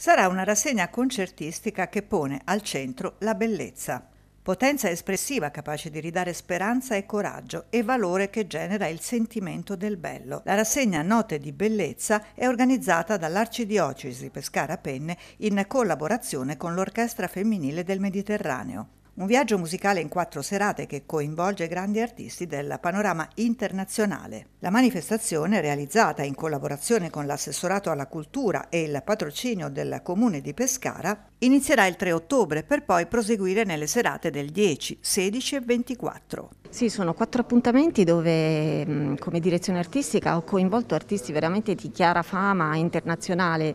sarà una rassegna concertistica che pone al centro la bellezza. Potenza espressiva capace di ridare speranza e coraggio e valore che genera il sentimento del bello. La rassegna Note di Bellezza è organizzata dall'Arcidiocesi Pescara Penne in collaborazione con l'Orchestra Femminile del Mediterraneo. Un viaggio musicale in quattro serate che coinvolge grandi artisti del panorama internazionale. La manifestazione, realizzata in collaborazione con l'assessorato alla cultura e il patrocinio del comune di Pescara, inizierà il 3 ottobre per poi proseguire nelle serate del 10, 16 e 24. Sì, sono quattro appuntamenti dove come direzione artistica ho coinvolto artisti veramente di chiara fama internazionale.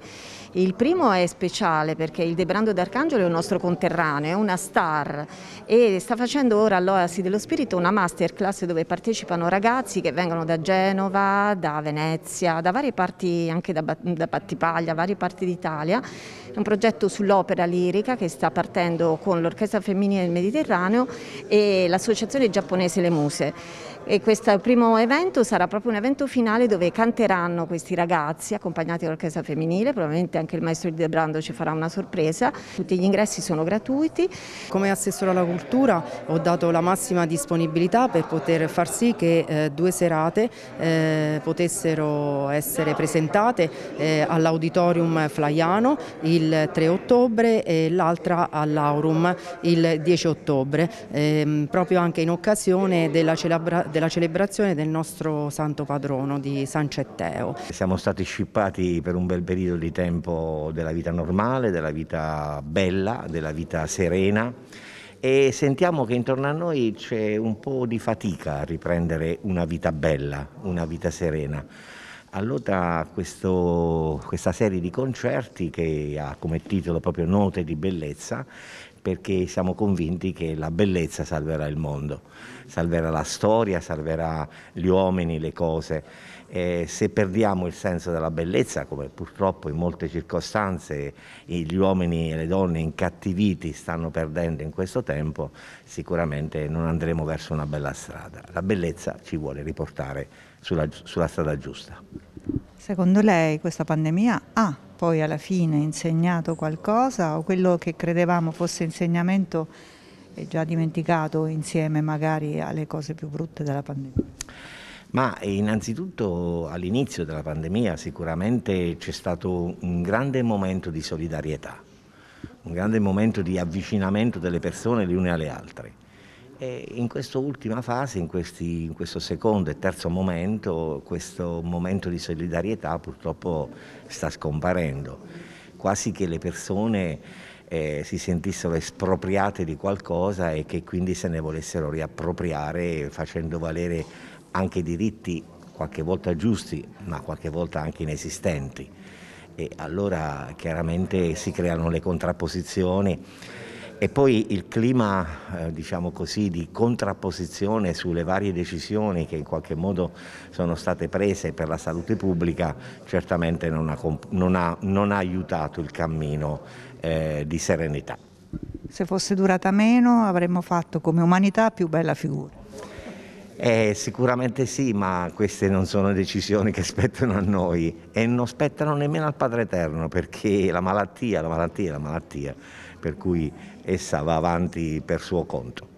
Il primo è speciale perché il De Brando d'Arcangelo è un nostro conterraneo, è una star e sta facendo ora all'Oasi dello Spirito una masterclass dove partecipano ragazzi che vengono da Genova, da Venezia, da varie parti, anche da, da Battipaglia, varie parti d'Italia. È un progetto sull'opera lirica che sta partendo con l'Orchestra Femminile del Mediterraneo e l'Associazione Giapponese Le Muse. E questo primo evento sarà proprio un evento finale dove canteranno questi ragazzi accompagnati dall'orchestra femminile, probabilmente anche il maestro di De Brando ci farà una sorpresa. Tutti gli ingressi sono gratuiti. Come assessore Ministro alla Cultura ho dato la massima disponibilità per poter far sì che eh, due serate eh, potessero essere presentate eh, all'Auditorium Flaiano il 3 ottobre e l'altra all'Aurum il 10 ottobre, ehm, proprio anche in occasione della, celebra della, celebrazione del nostro santo padrono di San Cetteo. Siamo stati scippati per un bel periodo di tempo della vita normale, della vita bella, della vita serena e sentiamo che intorno a noi c'è un po' di fatica a riprendere una vita bella, una vita serena. Allora questo, questa serie di concerti che ha come titolo proprio Note di bellezza perché siamo convinti che la bellezza salverà il mondo, salverà la storia, salverà gli uomini, le cose. Eh, se perdiamo il senso della bellezza, come purtroppo in molte circostanze gli uomini e le donne incattiviti stanno perdendo in questo tempo, sicuramente non andremo verso una bella strada. La bellezza ci vuole riportare sulla, sulla strada giusta. Secondo lei questa pandemia ha poi alla fine insegnato qualcosa o quello che credevamo fosse insegnamento è già dimenticato insieme magari alle cose più brutte della pandemia? Ma innanzitutto all'inizio della pandemia sicuramente c'è stato un grande momento di solidarietà, un grande momento di avvicinamento delle persone le une alle altre. E in ultima fase, in, questi, in, questo secondo e terzo momento, questo momento di solidarietà purtroppo sta scomparendo, quasi che le persone eh, si sentissero espropriate di qualcosa e che quindi se ne volessero riappropriare facendo valere anche diritti qualche volta giusti ma qualche volta anche inesistenti e allora chiaramente si creano le contrapposizioni e poi il clima, eh, diciamo così, di contrapposizione sulle varie decisioni che in qualche modo sono state prese per la salute pubblica certamente non ha, non ha, non ha aiutato il cammino eh, di serenità. Se fosse durata meno avremmo fatto come umanità più bella figura. Eh, sicuramente sì, ma queste non sono decisioni che spettano a noi e non spettano nemmeno al Padre Eterno perché la malattia, la malattia è la malattia, per cui essa va avanti per suo conto.